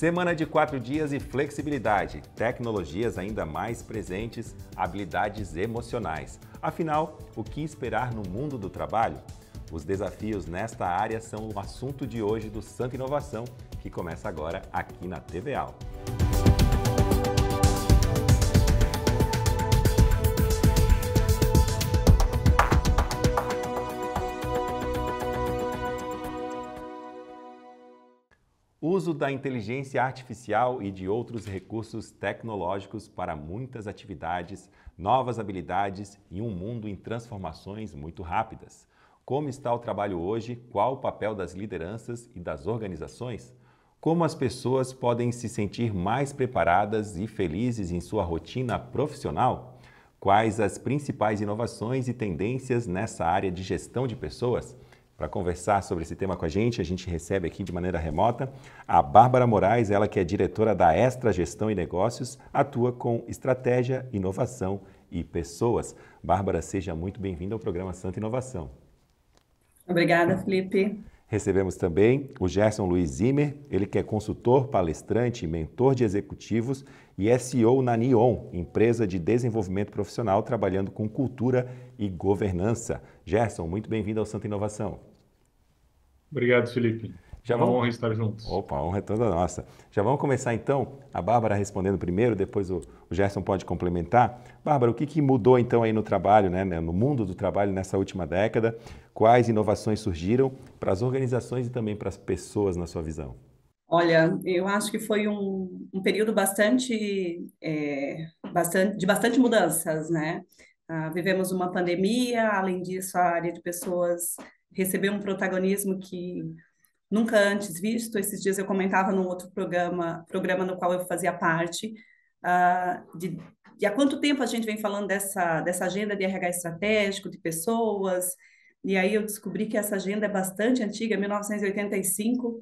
Semana de quatro dias e flexibilidade, tecnologias ainda mais presentes, habilidades emocionais. Afinal, o que esperar no mundo do trabalho? Os desafios nesta área são o assunto de hoje do Santa Inovação, que começa agora aqui na TVA. uso da inteligência artificial e de outros recursos tecnológicos para muitas atividades, novas habilidades e um mundo em transformações muito rápidas. Como está o trabalho hoje? Qual o papel das lideranças e das organizações? Como as pessoas podem se sentir mais preparadas e felizes em sua rotina profissional? Quais as principais inovações e tendências nessa área de gestão de pessoas? Para conversar sobre esse tema com a gente, a gente recebe aqui de maneira remota a Bárbara Moraes, ela que é diretora da Extra Gestão e Negócios, atua com estratégia, inovação e pessoas. Bárbara, seja muito bem-vinda ao programa Santa Inovação. Obrigada, Felipe. Recebemos também o Gerson Luiz Zimmer, ele que é consultor, palestrante, mentor de executivos e SEO é na Nion, empresa de desenvolvimento profissional trabalhando com cultura e governança. Gerson, muito bem-vindo ao Santa Inovação. Obrigado, Felipe. Já vamos... Uma honra estar juntos. Opa, a honra é toda nossa. Já vamos começar então, a Bárbara respondendo primeiro, depois o, o Gerson pode complementar. Bárbara, o que, que, mudou então aí no trabalho, né, né, no mundo do trabalho nessa última década? Quais inovações surgiram para as organizações e também para as pessoas, na sua visão? Olha, eu acho que foi um, um período bastante, é, bastante, de bastante mudanças, né? Ah, vivemos uma pandemia, além disso, a área de pessoas receber um protagonismo que nunca antes visto. Esses dias eu comentava num outro programa, programa no qual eu fazia parte, uh, de, de há quanto tempo a gente vem falando dessa, dessa agenda de RH estratégico, de pessoas, e aí eu descobri que essa agenda é bastante antiga, 1985,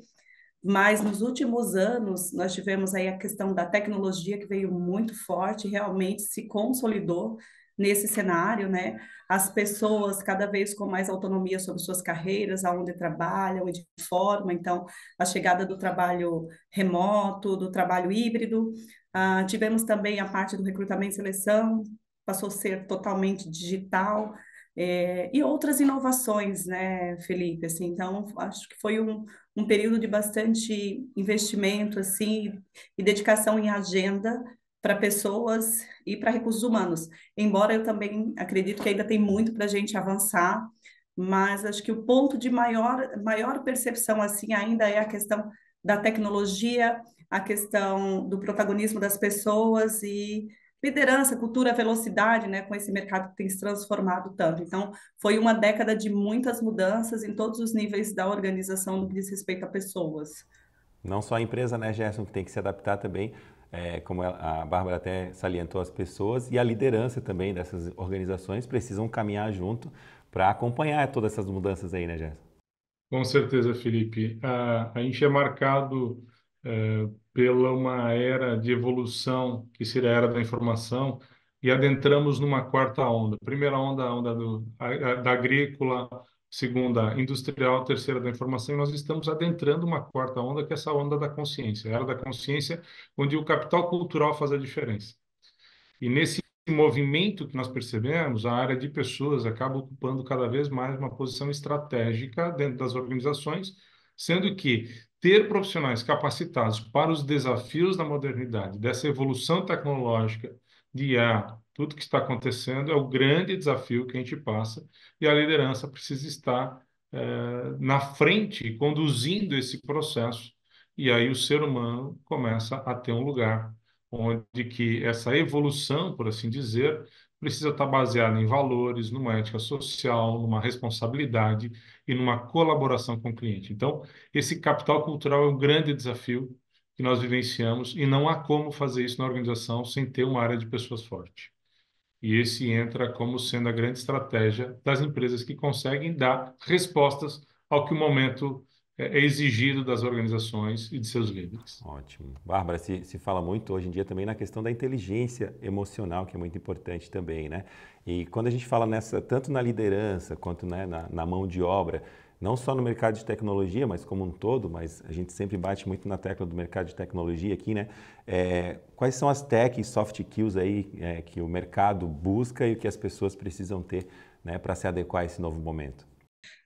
mas nos últimos anos nós tivemos aí a questão da tecnologia que veio muito forte, realmente se consolidou nesse cenário, né? As pessoas cada vez com mais autonomia sobre suas carreiras, aonde trabalham, de forma. Então, a chegada do trabalho remoto, do trabalho híbrido. Uh, tivemos também a parte do recrutamento e seleção, passou a ser totalmente digital. É, e outras inovações, né, Felipe? Assim, então, acho que foi um, um período de bastante investimento assim, e dedicação em agenda para pessoas e para recursos humanos. Embora eu também acredito que ainda tem muito para a gente avançar, mas acho que o ponto de maior, maior percepção assim ainda é a questão da tecnologia, a questão do protagonismo das pessoas e liderança, cultura, velocidade, né, com esse mercado que tem se transformado tanto. Então, foi uma década de muitas mudanças em todos os níveis da organização no que diz respeito a pessoas. Não só a empresa, né, Gerson, que tem que se adaptar também, é, como a Bárbara até salientou, as pessoas e a liderança também dessas organizações precisam caminhar junto para acompanhar todas essas mudanças aí, né, Jéssica? Com certeza, Felipe. A, a gente é marcado é, pela uma era de evolução, que seria a era da informação, e adentramos numa quarta onda. Primeira onda, a onda do, a, a, da agrícola, segunda industrial, terceira da informação, e nós estamos adentrando uma quarta onda, que é essa onda da consciência, a era da consciência, onde o capital cultural faz a diferença. E nesse movimento que nós percebemos, a área de pessoas acaba ocupando cada vez mais uma posição estratégica dentro das organizações, sendo que ter profissionais capacitados para os desafios da modernidade, dessa evolução tecnológica de IA, tudo que está acontecendo é o grande desafio que a gente passa e a liderança precisa estar é, na frente, conduzindo esse processo. E aí o ser humano começa a ter um lugar onde que essa evolução, por assim dizer, precisa estar baseada em valores, numa ética social, numa responsabilidade e numa colaboração com o cliente. Então, esse capital cultural é um grande desafio que nós vivenciamos e não há como fazer isso na organização sem ter uma área de pessoas forte. E esse entra como sendo a grande estratégia das empresas que conseguem dar respostas ao que o momento é, é exigido das organizações e de seus líderes. Ótimo. Bárbara, se, se fala muito hoje em dia também na questão da inteligência emocional, que é muito importante também, né? E quando a gente fala nessa, tanto na liderança quanto né, na, na mão de obra, não só no mercado de tecnologia, mas como um todo, mas a gente sempre bate muito na tecla do mercado de tecnologia aqui, né? É, quais são as tech soft skills aí é, que o mercado busca e o que as pessoas precisam ter né, para se adequar a esse novo momento?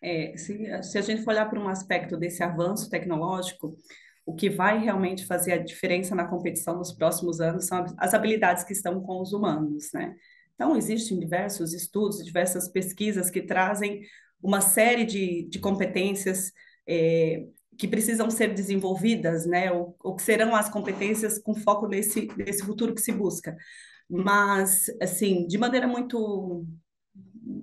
É, se, se a gente for olhar para um aspecto desse avanço tecnológico, o que vai realmente fazer a diferença na competição nos próximos anos são as habilidades que estão com os humanos, né? Então, existem diversos estudos, diversas pesquisas que trazem uma série de, de competências é, que precisam ser desenvolvidas, né? Ou, que serão as competências com foco nesse, nesse futuro que se busca. Mas, assim, de maneira muito,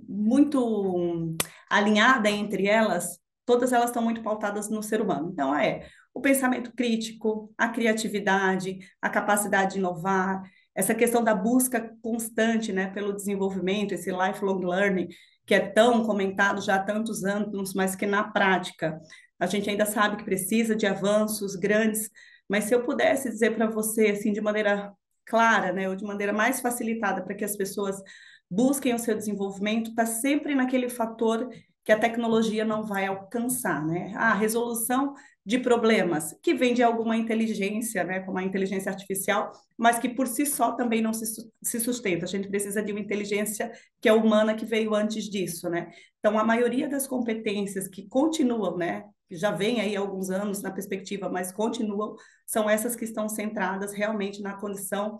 muito alinhada entre elas, todas elas estão muito pautadas no ser humano. Então, é o pensamento crítico, a criatividade, a capacidade de inovar, essa questão da busca constante né, pelo desenvolvimento, esse lifelong learning, que é tão comentado já há tantos anos, mas que na prática a gente ainda sabe que precisa de avanços grandes. Mas se eu pudesse dizer para você, assim, de maneira clara, né, ou de maneira mais facilitada, para que as pessoas busquem o seu desenvolvimento, está sempre naquele fator que a tecnologia não vai alcançar, né? Ah, a resolução de problemas que vem de alguma inteligência, né, como a inteligência artificial, mas que por si só também não se, se sustenta. A gente precisa de uma inteligência que é humana que veio antes disso, né? Então a maioria das competências que continuam, né, que já vem aí alguns anos na perspectiva, mas continuam, são essas que estão centradas realmente na condição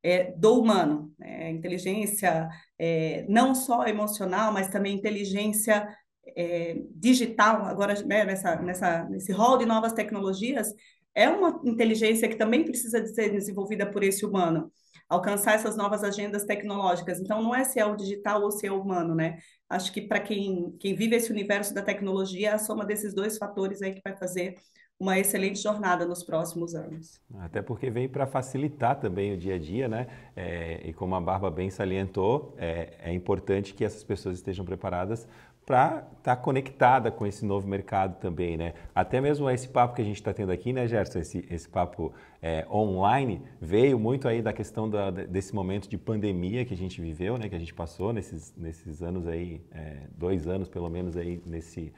é, do humano, né? inteligência é, não só emocional, mas também inteligência é, digital, agora né, nessa, nessa, nesse rol de novas tecnologias, é uma inteligência que também precisa de ser desenvolvida por esse humano, alcançar essas novas agendas tecnológicas. Então, não é se é o digital ou se é o humano, né? Acho que para quem, quem vive esse universo da tecnologia, a soma desses dois fatores aí que vai fazer uma excelente jornada nos próximos anos. Até porque vem para facilitar também o dia a dia, né? É, e como a Barba bem salientou, é, é importante que essas pessoas estejam preparadas para estar tá conectada com esse novo mercado também, né? Até mesmo esse papo que a gente está tendo aqui, né, Gerson? Esse, esse papo é, online veio muito aí da questão da, desse momento de pandemia que a gente viveu, né? Que a gente passou nesses, nesses anos aí, é, dois anos pelo menos aí nesse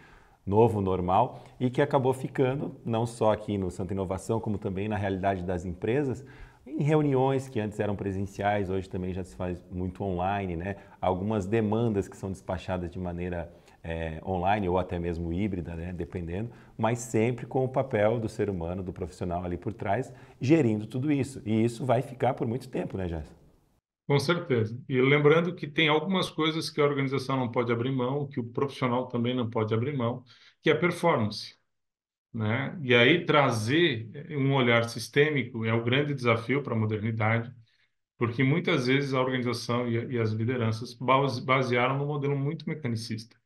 novo normal e que acabou ficando não só aqui no Santa Inovação como também na realidade das empresas em reuniões que antes eram presenciais, hoje também já se faz muito online, né? Algumas demandas que são despachadas de maneira é, online ou até mesmo híbrida, né? dependendo, mas sempre com o papel do ser humano, do profissional ali por trás, gerindo tudo isso. E isso vai ficar por muito tempo, né, Jéssica? Com certeza. E lembrando que tem algumas coisas que a organização não pode abrir mão, que o profissional também não pode abrir mão, que é a performance. Né? E aí trazer eh, um olhar sistêmico é o grande desafio para a modernidade, porque muitas vezes a organização e, e as lideranças basearam no modelo muito mecanicista.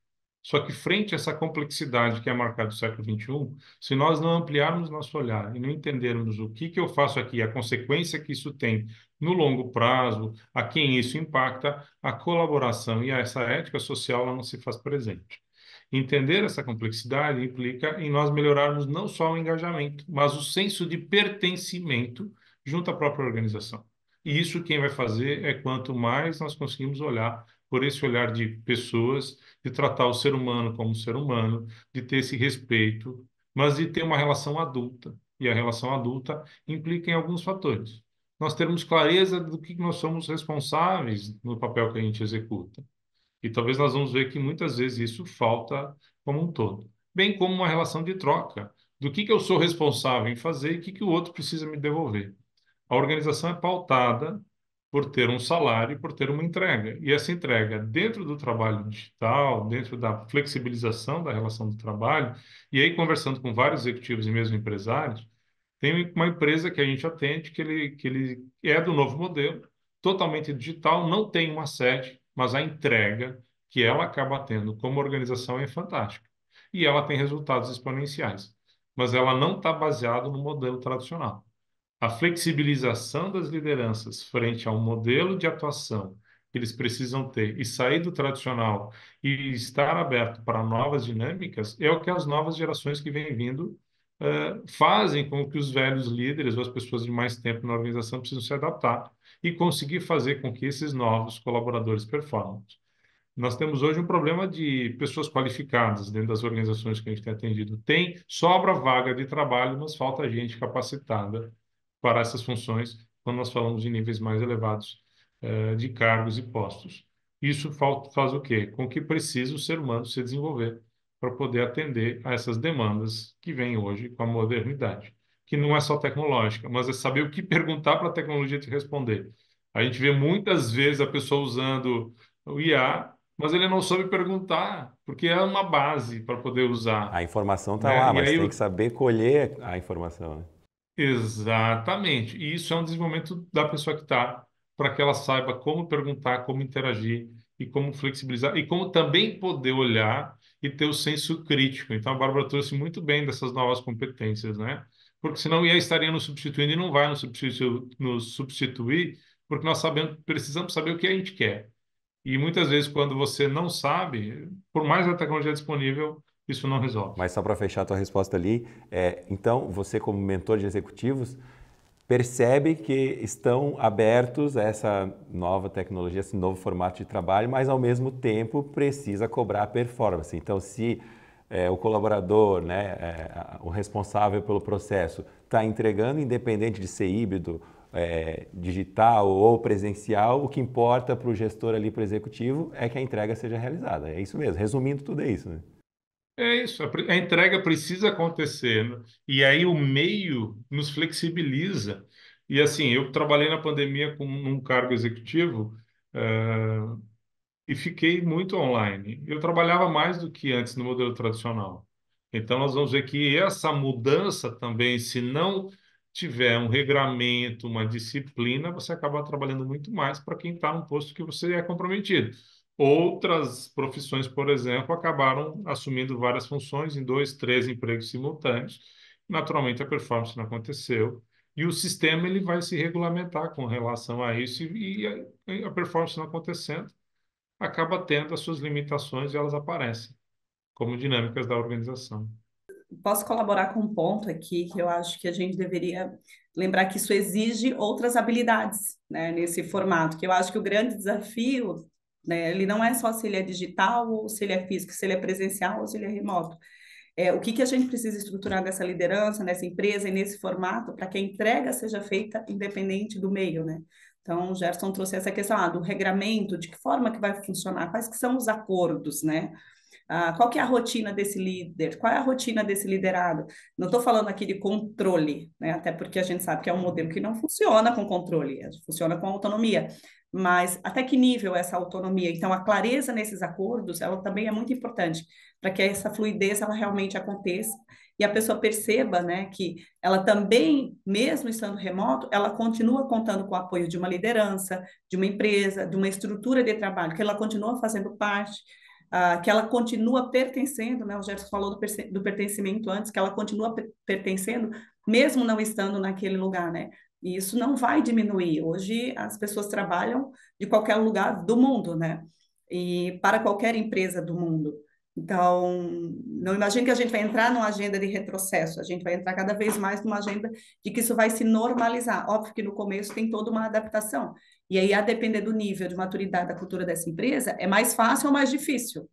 Só que frente a essa complexidade que é marcada do século 21, se nós não ampliarmos nosso olhar e não entendermos o que que eu faço aqui, a consequência que isso tem no longo prazo, a quem isso impacta, a colaboração e essa ética social não se faz presente. Entender essa complexidade implica em nós melhorarmos não só o engajamento, mas o senso de pertencimento junto à própria organização. E isso quem vai fazer é quanto mais nós conseguimos olhar por esse olhar de pessoas, de tratar o ser humano como ser humano, de ter esse respeito, mas de ter uma relação adulta. E a relação adulta implica em alguns fatores. Nós termos clareza do que nós somos responsáveis no papel que a gente executa. E talvez nós vamos ver que muitas vezes isso falta como um todo. Bem como uma relação de troca, do que, que eu sou responsável em fazer e o que, que o outro precisa me devolver. A organização é pautada por ter um salário e por ter uma entrega. E essa entrega, dentro do trabalho digital, dentro da flexibilização da relação do trabalho, e aí conversando com vários executivos e mesmo empresários, tem uma empresa que a gente atende que ele, que ele é do novo modelo, totalmente digital, não tem uma sede, mas a entrega que ela acaba tendo como organização é fantástica. E ela tem resultados exponenciais, mas ela não está baseada no modelo tradicional. A flexibilização das lideranças frente ao modelo de atuação que eles precisam ter e sair do tradicional e estar aberto para novas dinâmicas é o que as novas gerações que vêm vindo uh, fazem com que os velhos líderes ou as pessoas de mais tempo na organização precisam se adaptar e conseguir fazer com que esses novos colaboradores performem. Nós temos hoje um problema de pessoas qualificadas dentro das organizações que a gente tem atendido. Tem, sobra vaga de trabalho, mas falta gente capacitada para essas funções quando nós falamos de níveis mais elevados uh, de cargos e postos. Isso faz o quê? Com que precisa o ser humano se desenvolver para poder atender a essas demandas que vêm hoje com a modernidade, que não é só tecnológica, mas é saber o que perguntar para a tecnologia te responder. A gente vê muitas vezes a pessoa usando o IA, mas ele não soube perguntar, porque é uma base para poder usar. A informação está né? lá, mas aí... tem que saber colher a informação. Né? Exatamente. E isso é um desenvolvimento da pessoa que está, para que ela saiba como perguntar, como interagir e como flexibilizar, e como também poder olhar e ter o senso crítico. Então, a Bárbara trouxe muito bem dessas novas competências, né? Porque senão ia estaria nos substituindo e não vai nos substituir, nos substituir porque nós sabemos, precisamos saber o que a gente quer. E muitas vezes, quando você não sabe, por mais a tecnologia é disponível, isso não resolve. Mas só para fechar a tua resposta ali, é, então, você como mentor de executivos, percebe que estão abertos a essa nova tecnologia, esse novo formato de trabalho, mas ao mesmo tempo precisa cobrar performance. Então, se é, o colaborador, né, é, o responsável pelo processo, está entregando, independente de ser híbrido, é, digital ou presencial, o que importa para o gestor ali, para o executivo, é que a entrega seja realizada. É isso mesmo. Resumindo, tudo é isso. Né? É isso, a entrega precisa acontecer. Né? E aí o meio nos flexibiliza. E assim, eu trabalhei na pandemia com um cargo executivo uh, e fiquei muito online. Eu trabalhava mais do que antes no modelo tradicional. Então nós vamos ver que essa mudança também, se não tiver um regramento, uma disciplina, você acaba trabalhando muito mais para quem está no posto que você é comprometido. Outras profissões, por exemplo, acabaram assumindo várias funções em dois, três empregos simultâneos. Naturalmente, a performance não aconteceu. E o sistema ele vai se regulamentar com relação a isso, e, e a, a performance não acontecendo acaba tendo as suas limitações e elas aparecem como dinâmicas da organização posso colaborar com um ponto aqui que eu acho que a gente deveria lembrar que isso exige outras habilidades né, nesse formato, que eu acho que o grande desafio né? Ele não é só se ele é digital, ou se ele é físico, se ele é presencial ou se ele é remoto. É, o que, que a gente precisa estruturar nessa liderança, nessa empresa e nesse formato para que a entrega seja feita independente do meio, né? Então, o Gerson trouxe essa questão ah, do regramento, de que forma que vai funcionar, quais que são os acordos, né? Ah, qual que é a rotina desse líder? Qual é a rotina desse liderado? Não estou falando aqui de controle, né? até porque a gente sabe que é um modelo que não funciona com controle, funciona com autonomia mas até que nível essa autonomia? Então, a clareza nesses acordos, ela também é muito importante para que essa fluidez ela realmente aconteça e a pessoa perceba, né, que ela também, mesmo estando remoto, ela continua contando com o apoio de uma liderança, de uma empresa, de uma estrutura de trabalho, que ela continua fazendo parte. Uh, que ela continua pertencendo, né? O Gerson falou do, do pertencimento antes, que ela continua pertencendo, mesmo não estando naquele lugar, né? E isso não vai diminuir. Hoje as pessoas trabalham de qualquer lugar do mundo, né? E para qualquer empresa do mundo. Então, não imagine que a gente vai entrar numa agenda de retrocesso, a gente vai entrar cada vez mais numa agenda de que isso vai se normalizar. Óbvio que no começo tem toda uma adaptação. E aí, a depender do nível de maturidade da cultura dessa empresa, é mais fácil ou mais difícil.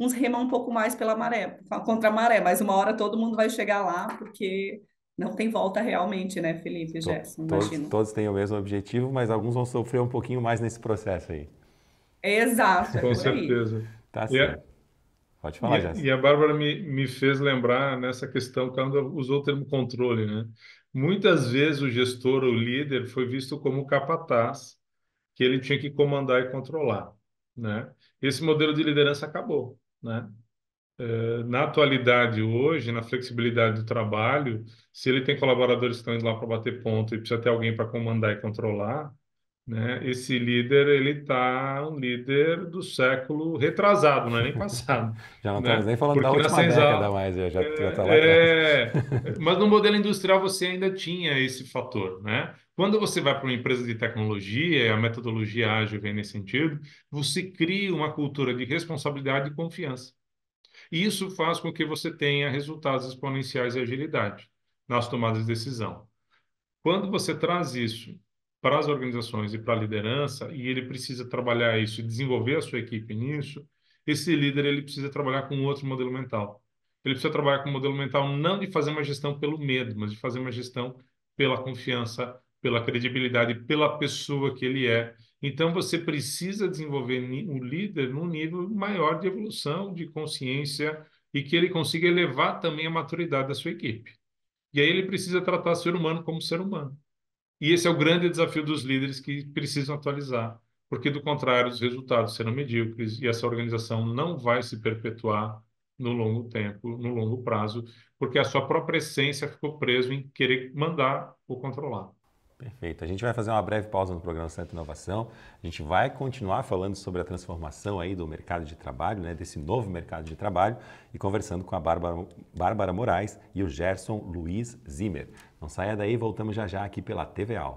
Uns remam um pouco mais pela maré, contra a maré, mas uma hora todo mundo vai chegar lá, porque não tem volta realmente, né, Felipe, Gerson? Todos, imagino. todos têm o mesmo objetivo, mas alguns vão sofrer um pouquinho mais nesse processo aí. Exato. É Com certeza. Tá certo. Pode falar, Gerson. E a Bárbara me, me fez lembrar nessa questão quando usou o termo controle, né? Muitas vezes o gestor, o líder, foi visto como capataz, que ele tinha que comandar e controlar, né? Esse modelo de liderança acabou, né? Eh, na atualidade hoje, na flexibilidade do trabalho, se ele tem colaboradores que estão indo lá para bater ponto e precisa ter alguém para comandar e controlar, né? Esse líder ele tá um líder do século retrasado, não é nem passado. já não estamos né? nem falando Porque da última década mais, já, está lá é... é. mas no modelo industrial você ainda tinha esse fator, né? Quando você vai para uma empresa de tecnologia, a metodologia ágil vem nesse sentido, você cria uma cultura de responsabilidade e confiança. E isso faz com que você tenha resultados exponenciais e agilidade nas tomadas de decisão. Quando você traz isso para as organizações e para a liderança, e ele precisa trabalhar isso e desenvolver a sua equipe nisso, esse líder ele precisa trabalhar com outro modelo mental. Ele precisa trabalhar com um modelo mental não de fazer uma gestão pelo medo, mas de fazer uma gestão pela confiança, pela credibilidade, pela pessoa que ele é então, você precisa desenvolver um líder num nível maior de evolução, de consciência, e que ele consiga elevar também a maturidade da sua equipe. E aí ele precisa tratar o ser humano como ser humano. E esse é o grande desafio dos líderes que precisam atualizar, porque do contrário os resultados serão medíocres e essa organização não vai se perpetuar no longo tempo, no longo prazo, porque a sua própria essência ficou preso em querer mandar ou controlar. Perfeito. A gente vai fazer uma breve pausa no programa Centro Inovação. A gente vai continuar falando sobre a transformação aí do mercado de trabalho, né, desse novo mercado de trabalho, e conversando com a Bárbara, Bárbara Moraes e o Gerson Luiz Zimmer. Não saia daí, voltamos já já aqui pela TVA.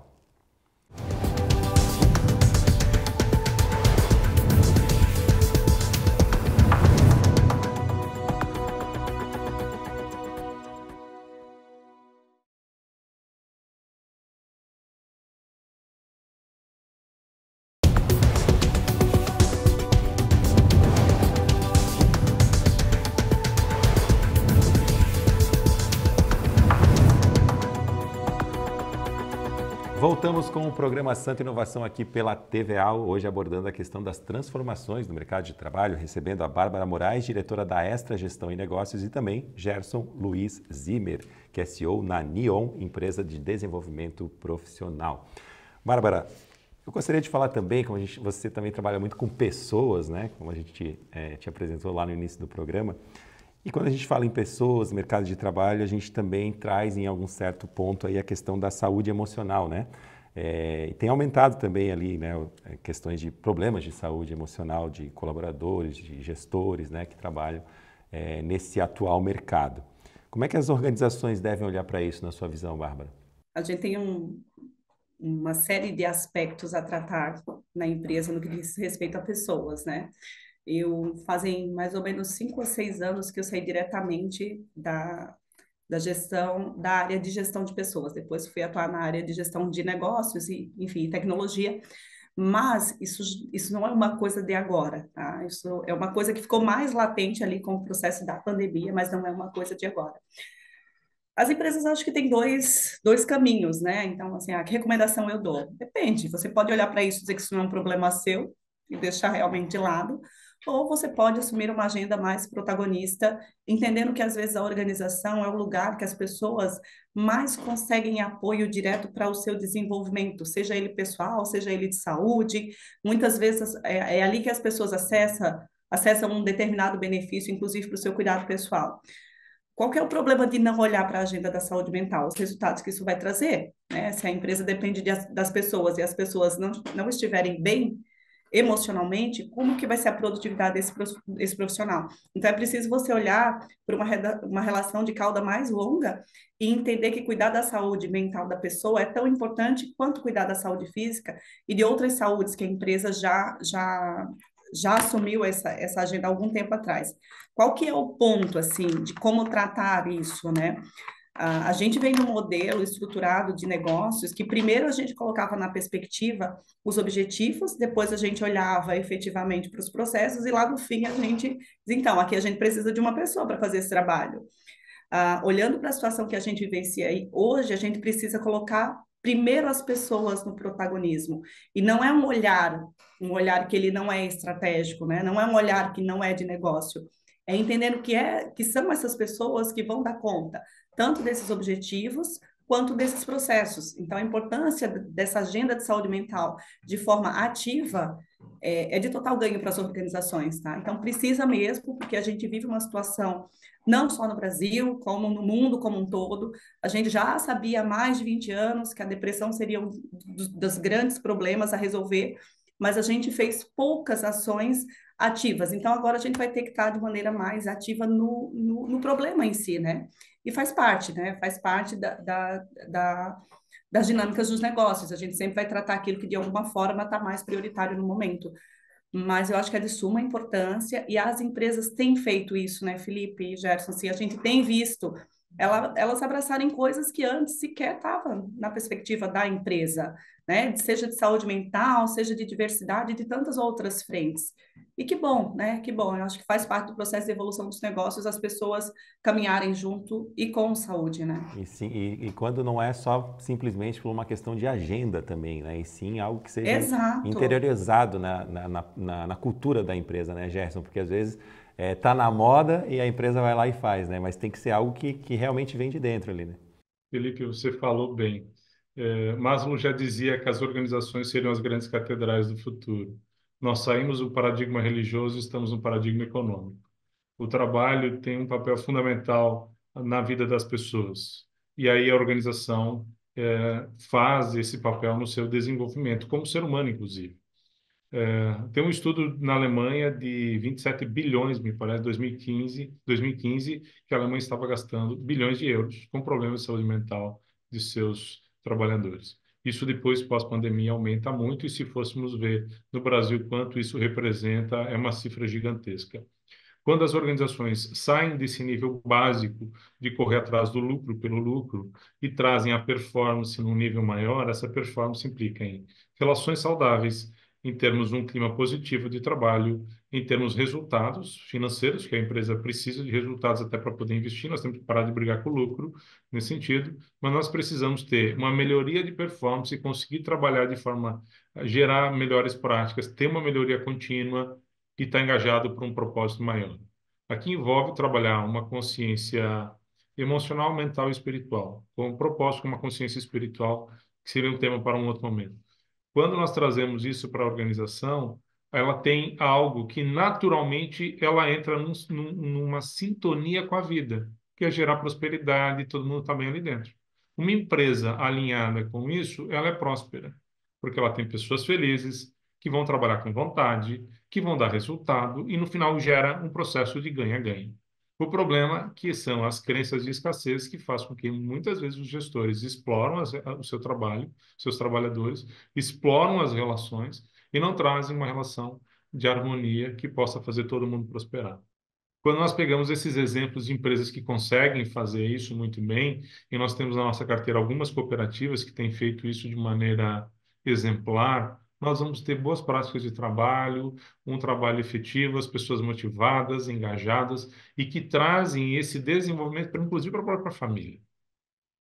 programa Santa Inovação aqui pela TVA, hoje abordando a questão das transformações no mercado de trabalho, recebendo a Bárbara Moraes, diretora da Extra Gestão e Negócios, e também Gerson Luiz Zimmer, que é CEO na Neon, empresa de desenvolvimento profissional. Bárbara, eu gostaria de falar também, como gente, você também trabalha muito com pessoas, né? como a gente é, te apresentou lá no início do programa, e quando a gente fala em pessoas, mercado de trabalho, a gente também traz em algum certo ponto aí a questão da saúde emocional, né? É, e tem aumentado também ali né, eh, questões de problemas de saúde emocional de colaboradores, de gestores né, que trabalham é, nesse atual mercado. Como é que as organizações devem olhar para isso, na sua visão, Bárbara? A gente tem um, uma série de aspectos a tratar na empresa no que diz respeito a pessoas, né? Eu fazem mais ou menos cinco a seis anos que eu saí diretamente da, da gestão da área de gestão de pessoas. Depois fui atuar na área de gestão de negócios e, enfim, tecnologia. Mas isso, isso não é uma coisa de agora, tá? Isso é uma coisa que ficou mais latente ali com o processo da pandemia, mas não é uma coisa de agora. As empresas acho que tem dois, dois caminhos, né? Então, assim, a que recomendação eu dou? Depende, você pode olhar para isso e dizer que isso não é um problema seu e deixar realmente de lado, ou você pode assumir uma agenda mais protagonista, entendendo que às vezes a organização é o lugar que as pessoas mais conseguem apoio direto para o seu desenvolvimento, seja ele pessoal, seja ele de saúde. Muitas vezes é, é ali que as pessoas acessam, acessam um determinado benefício, inclusive para o seu cuidado pessoal. Qual é o problema de não olhar para a agenda da saúde mental? Os resultados que isso vai trazer? Né? Se a empresa depende de, das pessoas e as pessoas não, não estiverem bem, emocionalmente, como que vai ser a produtividade desse, desse profissional. Então, é preciso você olhar para uma, uma relação de cauda mais longa e entender que cuidar da saúde mental da pessoa é tão importante quanto cuidar da saúde física e de outras saúdes que a empresa já, já já assumiu essa, essa agenda há algum tempo atrás. Qual que é o ponto, assim, de como tratar isso, né? A gente vem de um modelo estruturado de negócios que primeiro a gente colocava na perspectiva os objetivos, depois a gente olhava efetivamente para os processos e lá no fim a gente diz, então, aqui a gente precisa de uma pessoa para fazer esse trabalho. olhando para a situação que a gente vivencia aí hoje, a gente precisa colocar primeiro as pessoas no protagonismo. E não é um olhar, um olhar que ele não é estratégico, né? não é um olhar que não é de negócio, é entender o que é, que são essas pessoas que vão dar conta tanto desses objetivos quanto desses processos. Então, a importância dessa agenda de saúde mental de forma ativa é, é de total ganho para as organizações, tá? Então, precisa mesmo, porque a gente vive uma situação não só no Brasil, como no mundo como um todo. A gente já sabia há mais de 20 anos que a depressão seria um dos, dos grandes problemas a resolver, mas a gente fez poucas ações ativas. Então, agora a gente vai ter que estar de maneira mais ativa no, no, no problema em si, né? E faz parte, né? Faz parte da, da, da, das dinâmicas dos negócios. A gente sempre vai tratar aquilo que, de alguma forma, está mais prioritário no momento. Mas eu acho que é de suma importância e as empresas têm feito isso, né, Felipe e Gerson? Assim, a gente tem visto ela, elas abraçarem coisas que antes sequer estavam na perspectiva da empresa, né? Seja de saúde mental, seja de diversidade, de tantas outras frentes. E que bom, né? Que bom. Eu acho que faz parte do processo de evolução dos negócios as pessoas caminharem junto e com saúde, né? E, sim, e, e quando não é só simplesmente por uma questão de agenda também, né? E sim algo que seja Exato. interiorizado na, na, na, na cultura da empresa, né, Gerson? Porque às vezes é, tá na moda e a empresa vai lá e faz, né? Mas tem que ser algo que, que realmente vem de dentro ali, né? Felipe, você falou bem. É, Maslow já dizia que as organizações seriam as grandes catedrais do futuro. Nós saímos do paradigma religioso e estamos no paradigma econômico. O trabalho tem um papel fundamental na vida das pessoas. E aí a organização é, faz esse papel no seu desenvolvimento, como ser humano, inclusive. É, tem um estudo na Alemanha de 27 bilhões, me parece, 2015, 2015, que a Alemanha estava gastando bilhões de euros com problemas de saúde mental de seus trabalhadores. Isso depois, pós-pandemia, aumenta muito, e se fôssemos ver no Brasil quanto isso representa, é uma cifra gigantesca. Quando as organizações saem desse nível básico de correr atrás do lucro pelo lucro e trazem a performance num nível maior, essa performance implica em relações saudáveis, em termos de um clima positivo de trabalho, em termos de resultados financeiros, que a empresa precisa de resultados até para poder investir, nós temos que parar de brigar com o lucro nesse sentido, mas nós precisamos ter uma melhoria de performance e conseguir trabalhar de forma a gerar melhores práticas, ter uma melhoria contínua e estar tá engajado para um propósito maior. Aqui envolve trabalhar uma consciência emocional, mental e espiritual, com um propósito, com uma consciência espiritual, que seria um tema para um outro momento. Quando nós trazemos isso para a organização, ela tem algo que naturalmente ela entra num, num, numa sintonia com a vida, que é gerar prosperidade, e todo mundo está bem ali dentro. Uma empresa alinhada com isso, ela é próspera, porque ela tem pessoas felizes, que vão trabalhar com vontade, que vão dar resultado e no final gera um processo de ganha-ganha. O problema que são as crenças de escassez que faz com que muitas vezes os gestores exploram as, eh, o seu trabalho, seus trabalhadores, exploram as relações e não trazem uma relação de harmonia que possa fazer todo mundo prosperar. Quando nós pegamos esses exemplos de empresas que conseguem fazer isso muito bem, e nós temos na nossa carteira algumas cooperativas que têm feito isso de maneira exemplar, nós vamos ter boas práticas de trabalho, um trabalho efetivo, as pessoas motivadas, engajadas e que trazem esse desenvolvimento, inclusive para a própria família.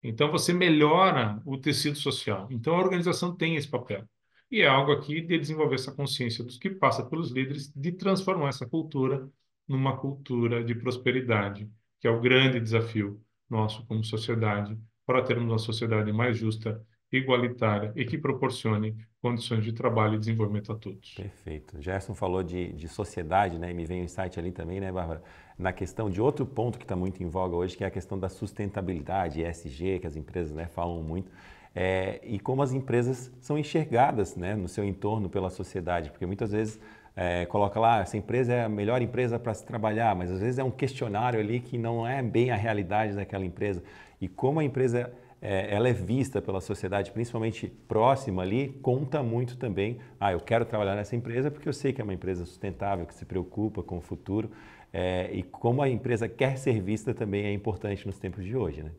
Então, você melhora o tecido social. Então, a organização tem esse papel. E é algo aqui de desenvolver essa consciência dos que passa pelos líderes de transformar essa cultura numa cultura de prosperidade, que é o grande desafio nosso como sociedade para termos uma sociedade mais justa igualitária e que proporcione condições de trabalho e desenvolvimento a todos. Perfeito. Gerson falou de, de sociedade, né? E me vem um insight ali também, né, Bárbara? Na questão de outro ponto que está muito em voga hoje, que é a questão da sustentabilidade, ESG, que as empresas né, falam muito. É, e como as empresas são enxergadas né, no seu entorno pela sociedade, porque muitas vezes é, coloca lá, essa empresa é a melhor empresa para se trabalhar, mas às vezes é um questionário ali que não é bem a realidade daquela empresa. E como a empresa é, ela é vista pela sociedade, principalmente próxima ali, conta muito também. Ah, eu quero trabalhar nessa empresa porque eu sei que é uma empresa sustentável, que se preocupa com o futuro. É, e como a empresa quer ser vista também é importante nos tempos de hoje, né?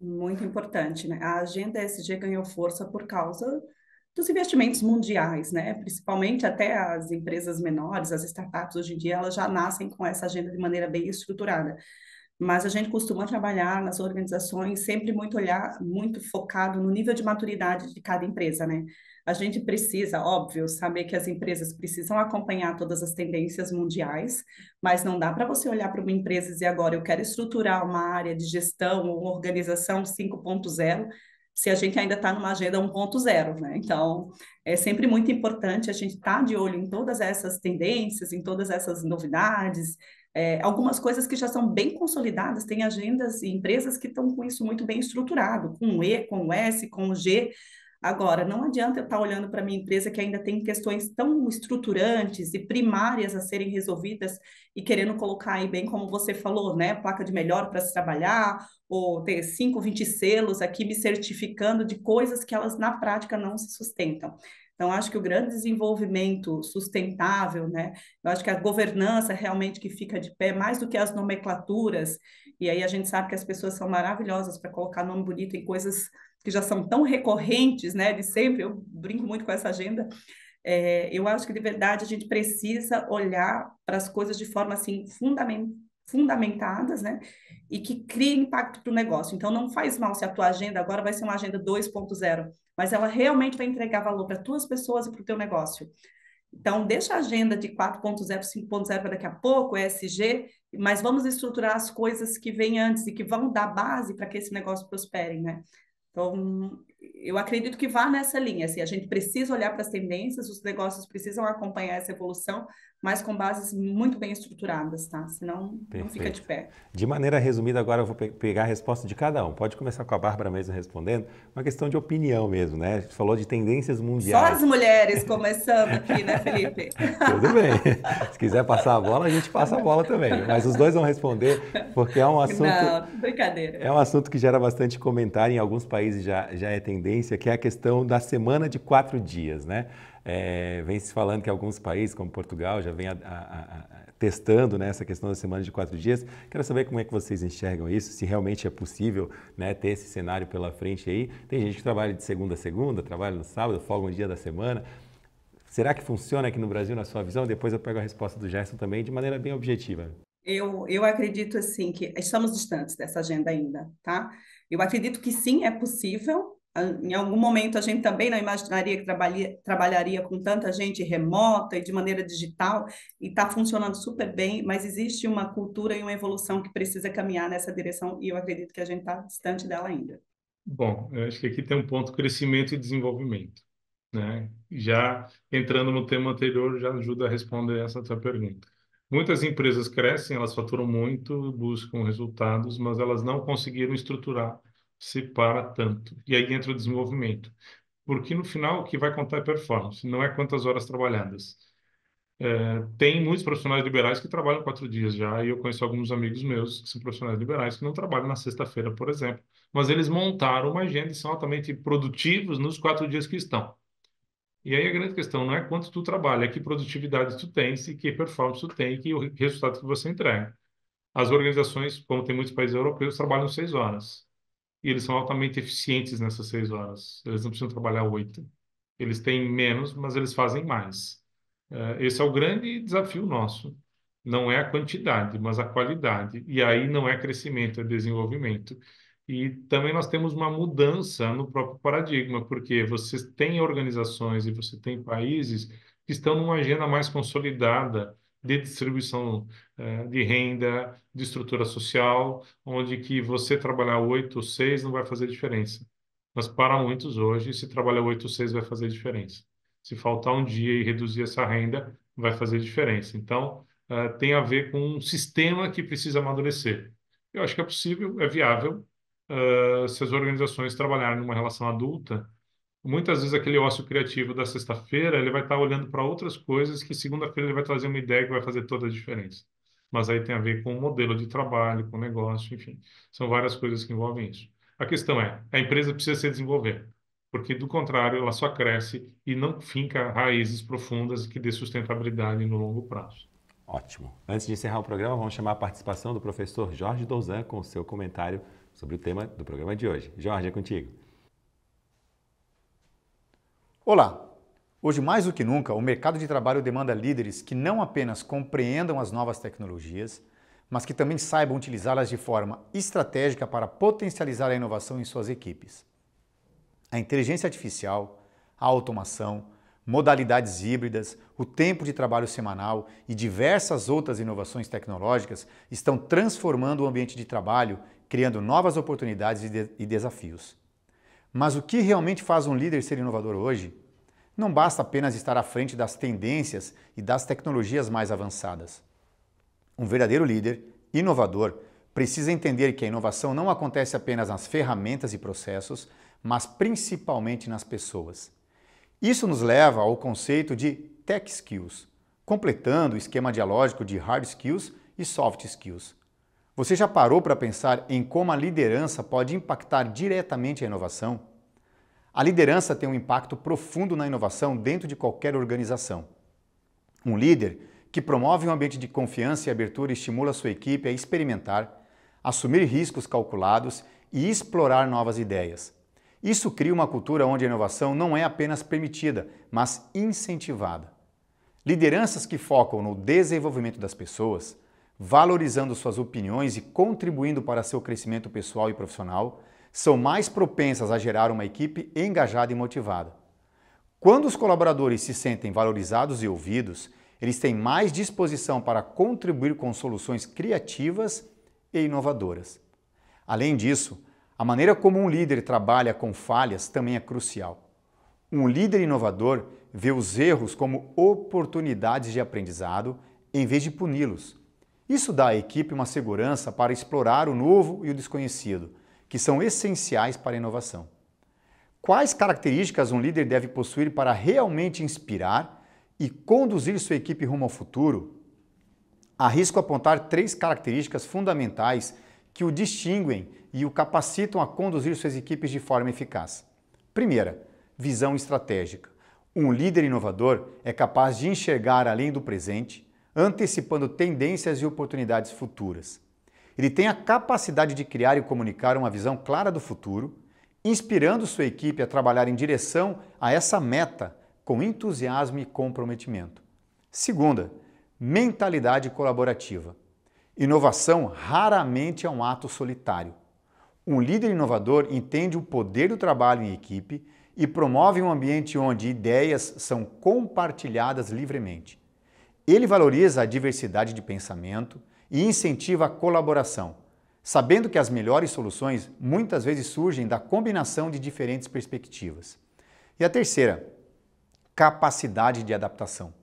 Muito importante, né? A agenda ESG ganhou força por causa dos investimentos mundiais, né? Principalmente até as empresas menores, as startups hoje em dia, elas já nascem com essa agenda de maneira bem estruturada mas a gente costuma trabalhar nas organizações sempre muito olhar muito focado no nível de maturidade de cada empresa, né? A gente precisa, óbvio, saber que as empresas precisam acompanhar todas as tendências mundiais, mas não dá para você olhar para uma empresa e dizer agora eu quero estruturar uma área de gestão ou organização 5.0 se a gente ainda está numa agenda 1.0, né? Então, é sempre muito importante a gente estar tá de olho em todas essas tendências, em todas essas novidades, é, algumas coisas que já são bem consolidadas, tem agendas e empresas que estão com isso muito bem estruturado, com o E, com o S, com o G. Agora, não adianta eu estar olhando para minha empresa que ainda tem questões tão estruturantes e primárias a serem resolvidas e querendo colocar aí bem como você falou, né? Placa de melhor para se trabalhar, ou ter 5, 20 selos aqui me certificando de coisas que elas na prática não se sustentam. Então, acho que o grande desenvolvimento sustentável, né? Eu acho que a governança realmente que fica de pé, mais do que as nomenclaturas, e aí a gente sabe que as pessoas são maravilhosas para colocar nome bonito em coisas que já são tão recorrentes, né? De sempre, eu brinco muito com essa agenda. É, eu acho que de verdade a gente precisa olhar para as coisas de forma assim fundamental fundamentadas, né? E que cria impacto para o negócio. Então, não faz mal se a tua agenda agora vai ser uma agenda 2.0 mas ela realmente vai entregar valor para tuas pessoas e para o teu negócio. Então, deixa a agenda de 4.0, 5.0 para daqui a pouco, ESG, é mas vamos estruturar as coisas que vêm antes e que vão dar base para que esse negócio prospere, né? Então, eu acredito que vá nessa linha. Assim, a gente precisa olhar para as tendências, os negócios precisam acompanhar essa evolução, mas com bases muito bem estruturadas, tá? Senão Perfeito. não fica de pé. De maneira resumida, agora eu vou pe pegar a resposta de cada um. Pode começar com a Bárbara mesmo respondendo. Uma questão de opinião mesmo, né? A gente falou de tendências mundiais. Só as mulheres começando aqui, né, Felipe? Tudo bem. Se quiser passar a bola, a gente passa a bola também. Mas os dois vão responder, porque é um assunto. Não, brincadeira. É um assunto que gera bastante comentário, em alguns países já, já é tendência, que é a questão da semana de quatro dias, né? É, vem se falando que alguns países, como Portugal, já vem a, a, a, testando né, essa questão da semana de quatro dias. Quero saber como é que vocês enxergam isso, se realmente é possível né, ter esse cenário pela frente aí. Tem gente que trabalha de segunda a segunda, trabalha no sábado, folga um dia da semana. Será que funciona aqui no Brasil, na sua visão? Depois eu pego a resposta do Gerson também, de maneira bem objetiva. Eu, eu acredito, assim, que estamos distantes dessa agenda ainda, tá? Eu acredito que sim, é possível, em algum momento a gente também não imaginaria que trabalha, trabalharia com tanta gente remota e de maneira digital, e está funcionando super bem, mas existe uma cultura e uma evolução que precisa caminhar nessa direção, e eu acredito que a gente está distante dela ainda. Bom, eu acho que aqui tem um ponto crescimento e desenvolvimento. Né? Já entrando no tema anterior, já ajuda a responder essa outra pergunta. Muitas empresas crescem, elas faturam muito, buscam resultados, mas elas não conseguiram estruturar separa tanto. E aí entra o desenvolvimento. Porque no final o que vai contar é performance, não é quantas horas trabalhadas. É, tem muitos profissionais liberais que trabalham quatro dias já, e eu conheço alguns amigos meus que são profissionais liberais que não trabalham na sexta-feira, por exemplo, mas eles montaram uma agenda e são altamente produtivos nos quatro dias que estão. E aí a grande questão não é quanto tu trabalha, é que produtividade tu tens e que performance tu tem e que o resultado que você entrega. As organizações, como tem muitos países europeus, trabalham seis horas e eles são altamente eficientes nessas seis horas. Eles não precisam trabalhar oito. Eles têm menos, mas eles fazem mais. Eh, esse é o grande desafio nosso. Não é a quantidade, mas a qualidade. E aí não é crescimento, é desenvolvimento. E também nós temos uma mudança no próprio paradigma, porque você tem organizações e você tem países que estão numa agenda mais consolidada de distribuição uh, de renda, de estrutura social, onde que você trabalhar oito ou seis não vai fazer diferença. Mas para muitos hoje, se trabalhar oito ou seis vai fazer diferença. Se faltar um dia e reduzir essa renda, vai fazer diferença. Então, uh, tem a ver com um sistema que precisa amadurecer. Eu acho que é possível, é viável, uh, se as organizações trabalharem numa relação adulta, muitas vezes aquele ócio criativo da sexta-feira, ele vai estar tá olhando para outras coisas que segunda-feira ele vai trazer uma ideia que vai fazer toda a diferença. Mas aí tem a ver com o modelo de trabalho, com o negócio, enfim. São várias coisas que envolvem isso. A questão é, a empresa precisa se desenvolver, porque do contrário, ela só cresce e não finca raízes profundas que dê sustentabilidade no longo prazo. Ótimo. Antes de encerrar o programa, vamos chamar a participação do professor Jorge Douzan com o seu comentário sobre o tema do programa de hoje. Jorge, é contigo. Olá! Hoje, mais do que nunca, o mercado de trabalho demanda líderes que não apenas compreendam as novas tecnologias, mas que também saibam utilizá-las de forma estratégica para potencializar a inovação em suas equipes. A inteligência artificial, a automação, modalidades híbridas, o tempo de trabalho semanal e diversas outras inovações tecnológicas estão transformando o ambiente de trabalho, criando novas oportunidades e, de e desafios. Mas o que realmente faz um líder ser inovador hoje? Não basta apenas estar à frente das tendências e das tecnologias mais avançadas. Um verdadeiro líder, inovador, precisa entender que a inovação não acontece apenas nas ferramentas e processos, mas principalmente nas pessoas. Isso nos leva ao conceito de tech skills, completando o esquema dialógico de hard skills e soft skills. Você já parou para pensar em como a liderança pode impactar diretamente a inovação? A liderança tem um impacto profundo na inovação dentro de qualquer organização. Um líder que promove um ambiente de confiança e abertura estimula sua equipe a experimentar, assumir riscos calculados e explorar novas ideias. Isso cria uma cultura onde a inovação não é apenas permitida, mas incentivada. Lideranças que focam no desenvolvimento das pessoas valorizando suas opiniões e contribuindo para seu crescimento pessoal e profissional, são mais propensas a gerar uma equipe engajada e motivada. Quando os colaboradores se sentem valorizados e ouvidos, eles têm mais disposição para contribuir com soluções criativas e inovadoras. Além disso, a maneira como um líder trabalha com falhas também é crucial. Um líder inovador vê os erros como oportunidades de aprendizado em vez de puni-los isso dá à equipe uma segurança para explorar o novo e o desconhecido, que são essenciais para a inovação. Quais características um líder deve possuir para realmente inspirar e conduzir sua equipe rumo ao futuro? Arrisco apontar três características fundamentais que o distinguem e o capacitam a conduzir suas equipes de forma eficaz. Primeira, visão estratégica. Um líder inovador é capaz de enxergar além do presente, antecipando tendências e oportunidades futuras. Ele tem a capacidade de criar e comunicar uma visão clara do futuro, inspirando sua equipe a trabalhar em direção a essa meta com entusiasmo e comprometimento. Segunda, mentalidade colaborativa. Inovação raramente é um ato solitário. Um líder inovador entende o poder do trabalho em equipe e promove um ambiente onde ideias são compartilhadas livremente. Ele valoriza a diversidade de pensamento e incentiva a colaboração, sabendo que as melhores soluções muitas vezes surgem da combinação de diferentes perspectivas. E a terceira, capacidade de adaptação.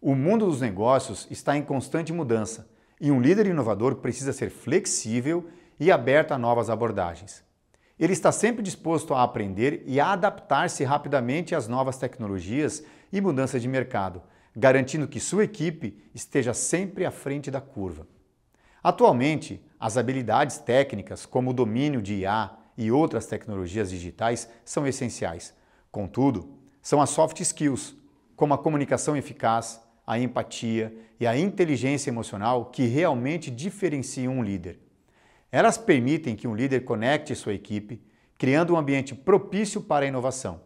O mundo dos negócios está em constante mudança e um líder inovador precisa ser flexível e aberto a novas abordagens. Ele está sempre disposto a aprender e a adaptar-se rapidamente às novas tecnologias e mudanças de mercado, garantindo que sua equipe esteja sempre à frente da curva. Atualmente, as habilidades técnicas, como o domínio de IA e outras tecnologias digitais, são essenciais. Contudo, são as soft skills, como a comunicação eficaz, a empatia e a inteligência emocional, que realmente diferenciam um líder. Elas permitem que um líder conecte sua equipe, criando um ambiente propício para a inovação.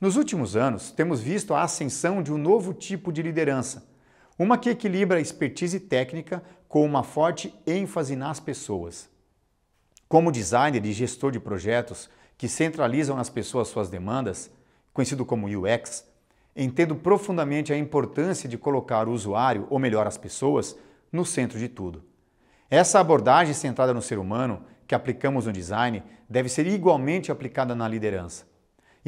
Nos últimos anos, temos visto a ascensão de um novo tipo de liderança, uma que equilibra expertise técnica com uma forte ênfase nas pessoas. Como designer e gestor de projetos que centralizam nas pessoas suas demandas, conhecido como UX, entendo profundamente a importância de colocar o usuário, ou melhor, as pessoas, no centro de tudo. Essa abordagem centrada no ser humano, que aplicamos no design, deve ser igualmente aplicada na liderança.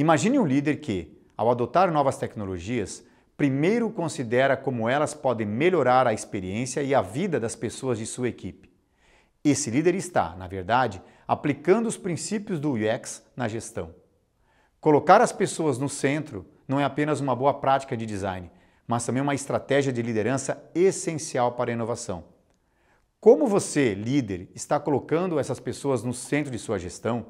Imagine um líder que, ao adotar novas tecnologias, primeiro considera como elas podem melhorar a experiência e a vida das pessoas de sua equipe. Esse líder está, na verdade, aplicando os princípios do UX na gestão. Colocar as pessoas no centro não é apenas uma boa prática de design, mas também uma estratégia de liderança essencial para a inovação. Como você, líder, está colocando essas pessoas no centro de sua gestão?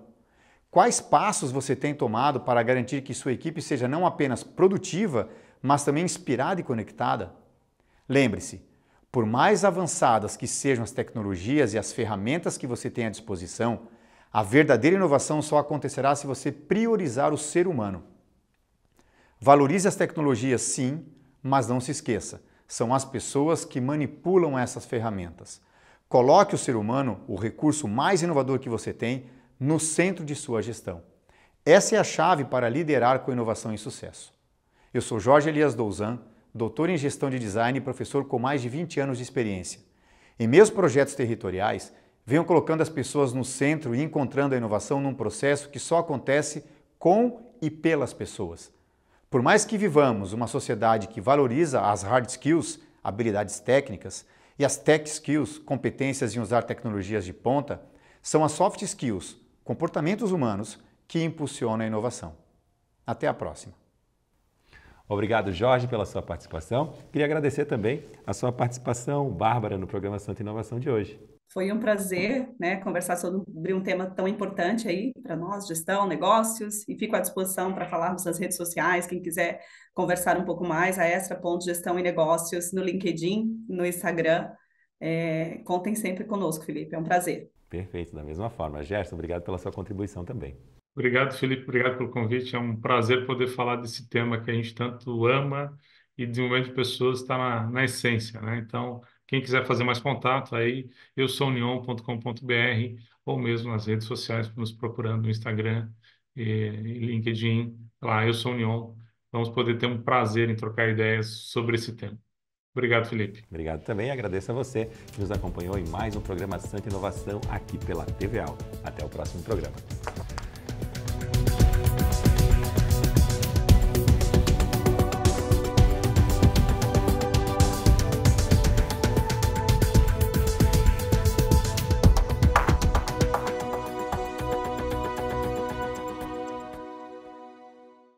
Quais passos você tem tomado para garantir que sua equipe seja não apenas produtiva, mas também inspirada e conectada? Lembre-se, por mais avançadas que sejam as tecnologias e as ferramentas que você tem à disposição, a verdadeira inovação só acontecerá se você priorizar o ser humano. Valorize as tecnologias, sim, mas não se esqueça: são as pessoas que manipulam essas ferramentas. Coloque o ser humano, o recurso mais inovador que você tem, no centro de sua gestão. Essa é a chave para liderar com inovação e sucesso. Eu sou Jorge Elias Douzan, doutor em gestão de design e professor com mais de 20 anos de experiência. Em meus projetos territoriais, venho colocando as pessoas no centro e encontrando a inovação num processo que só acontece com e pelas pessoas. Por mais que vivamos uma sociedade que valoriza as hard skills, habilidades técnicas, e as tech skills, competências em usar tecnologias de ponta, são as soft skills, comportamentos humanos que impulsionam a inovação. Até a próxima. Obrigado, Jorge, pela sua participação. Queria agradecer também a sua participação, Bárbara, no programa Santa Inovação de hoje. Foi um prazer né, conversar sobre um tema tão importante aí para nós, gestão, negócios, e fico à disposição para falarmos nas redes sociais, quem quiser conversar um pouco mais, a extra.gestão e negócios no LinkedIn, no Instagram. É, contem sempre conosco, Felipe, é um prazer. Perfeito, da mesma forma. Gerson, obrigado pela sua contribuição também. Obrigado, Felipe, obrigado pelo convite. É um prazer poder falar desse tema que a gente tanto ama e desenvolvimento de pessoas está na, na, essência, né? Então, quem quiser fazer mais contato, aí eu sou ou mesmo nas redes sociais, nos procurando no Instagram e, e LinkedIn, lá eu sou union. Vamos poder ter um prazer em trocar ideias sobre esse tema. Obrigado, Felipe. Obrigado também agradeço a você que nos acompanhou em mais um programa Santa Inovação aqui pela TV Al. Até o próximo programa.